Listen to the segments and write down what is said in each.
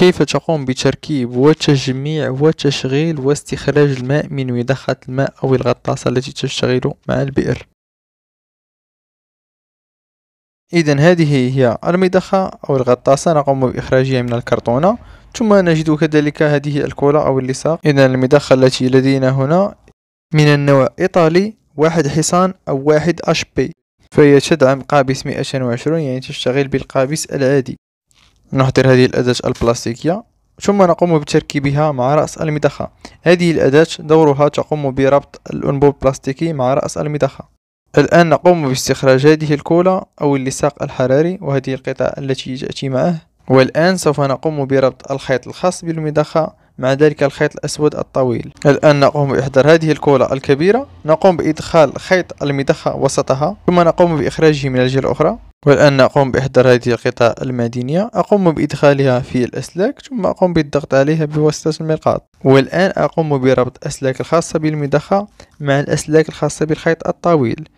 كيف تقوم بتركيب وتجميع وتشغيل واستخراج الماء من مضخة الماء أو الغطاسة التي تشتغل مع البئر إذا هذه هي المضخة أو الغطاسة نقوم بإخراجها من الكرتونة ثم نجد كذلك هذه الكولة أو اللصاق إذا المضخة التي لدينا هنا من النوع إيطالي واحد حصان أو واحد أش بي فهي تدعم قابس 120 يعني تشتغل بالقابس العادي نحضر هذه الأداة البلاستيكية ثم نقوم بتركيبها مع رأس المدخة هذه الأداة دورها تقوم بربط الأنبوب البلاستيكي مع رأس المدخة الآن نقوم باستخراج هذه الكولا أو اللصاق الحراري وهذه القطع التي تأتي معه والآن سوف نقوم بربط الخيط الخاص بالمدخة مع ذلك الخيط الأسود الطويل الآن نقوم بإحضار هذه الكولا الكبيرة نقوم بإدخال خيط المدخة وسطها ثم نقوم بإخراجه من الجهة الأخرى والآن أقوم بإحضار هذه القطع المعدنية أقوم بإدخالها في الأسلاك ثم أقوم بالضغط عليها بواسطة المرقاط والآن أقوم بربط الأسلاك الخاصة بالمضخة مع الأسلاك الخاصة بالخيط الطويل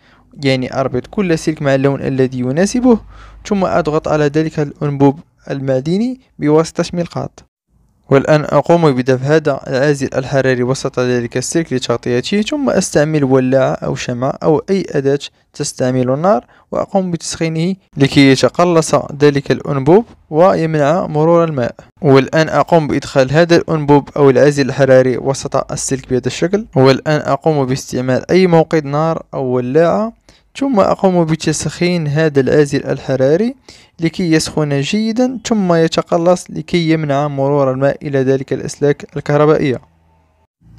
يعني أربط كل سلك مع اللون الذي يناسبه ثم أضغط على ذلك الأنبوب المعدني بواسطة المرقاط والآن أقوم بدفع هذا العازل الحراري وسط ذلك السلك لتغطيته ثم أستعمل ولاعة أو شمع أو أي أداة تستعمل النار وأقوم بتسخينه لكي يتقلص ذلك الأنبوب ويمنع مرور الماء والآن أقوم بإدخال هذا الأنبوب أو العازل الحراري وسط السلك بهذا الشكل والآن أقوم باستعمال أي موقد نار أو ولاعة ثم أقوم بتسخين هذا العازل الحراري لكي يسخن جيدا ثم يتقلص لكي يمنع مرور الماء إلى ذلك الأسلاك الكهربائية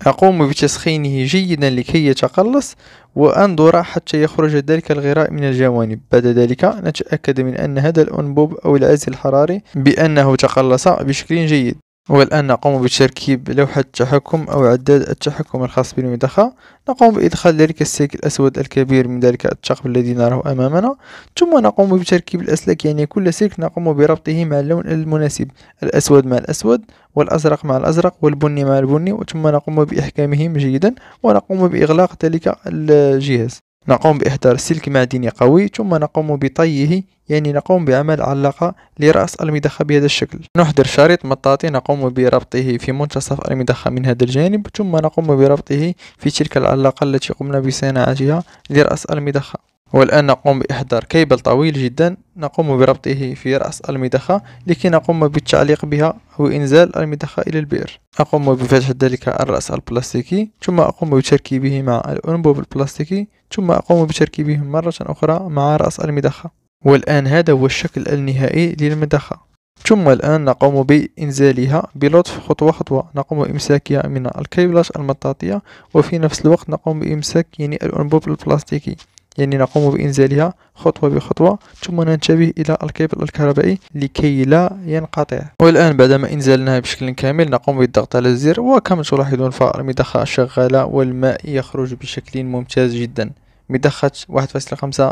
أقوم بتسخينه جيدا لكي يتقلص وأنظر حتى يخرج ذلك الغراء من الجوانب بعد ذلك نتأكد من أن هذا الأنبوب أو العازل الحراري بأنه تقلص بشكل جيد والآن نقوم بتركيب لوحة التحكم أو عداد التحكم الخاص بالمدخة نقوم بإدخال ذلك السلك الأسود الكبير من ذلك الثقب الذي نراه أمامنا ثم نقوم بتركيب الأسلاك يعني كل سلك نقوم بربطه مع اللون المناسب الأسود مع الأسود والأزرق مع الأزرق والبني مع البني ثم نقوم بإحكامهم جيدا ونقوم بإغلاق ذلك الجهاز نقوم بإحضار سلك معدني قوي ثم نقوم بطيه يعني نقوم بعمل علاقة لرأس المضخة بهذا الشكل نحضر شريط مطاطي نقوم بربطه في منتصف المضخة من هذا الجانب ثم نقوم بربطه في تلك العلاقة التي قمنا بصناعتها لرأس المضخة والآن نقوم بإحضار كيبل طويل جدا نقوم بربطه في رأس المدخة لكي نقوم بالتعليق بها وإنزال المدخة إلى البئر أقوم بفتح ذلك الرأس البلاستيكي ثم أقوم بتركيبه مع الأنبوب البلاستيكي ثم أقوم بتركيبه مرة أخرى مع رأس المدخة والآن هذا هو الشكل النهائي للمدخة ثم الآن نقوم بإنزالها بلطف خطوة خطوة نقوم بإمساكها من الكيبلات المطاطية وفي نفس الوقت نقوم بإمساك يعني الأنبوب البلاستيكي يعني نقوم بإنزالها خطوة بخطوة ثم ننتبه إلى الكابل الكهربائي لكي لا ينقطع والآن بعدما إنزلناها بشكل كامل نقوم بالضغط على الزر وكما تلاحظون فالمضخة شغالة والماء يخرج بشكل ممتاز جدا مضخة 1.5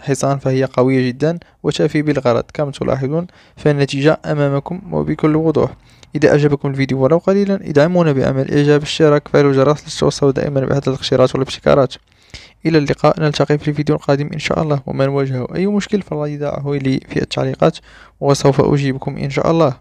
حصان فهي قوية جدا وتأفي بالغرض كما تلاحظون فالنتيجة أمامكم وبكل وضوح إذا أعجبكم الفيديو ولو قليلا ادعمونا بعمل إعجاب اشتراك فعل الجرس للتوصل دائما بأحدث الاختيارات والابتكارات إلى اللقاء نلتقي في الفيديو القادم إن شاء الله ومن واجهه أي مشكل فلا يدعه لي في التعليقات وسوف أجيبكم إن شاء الله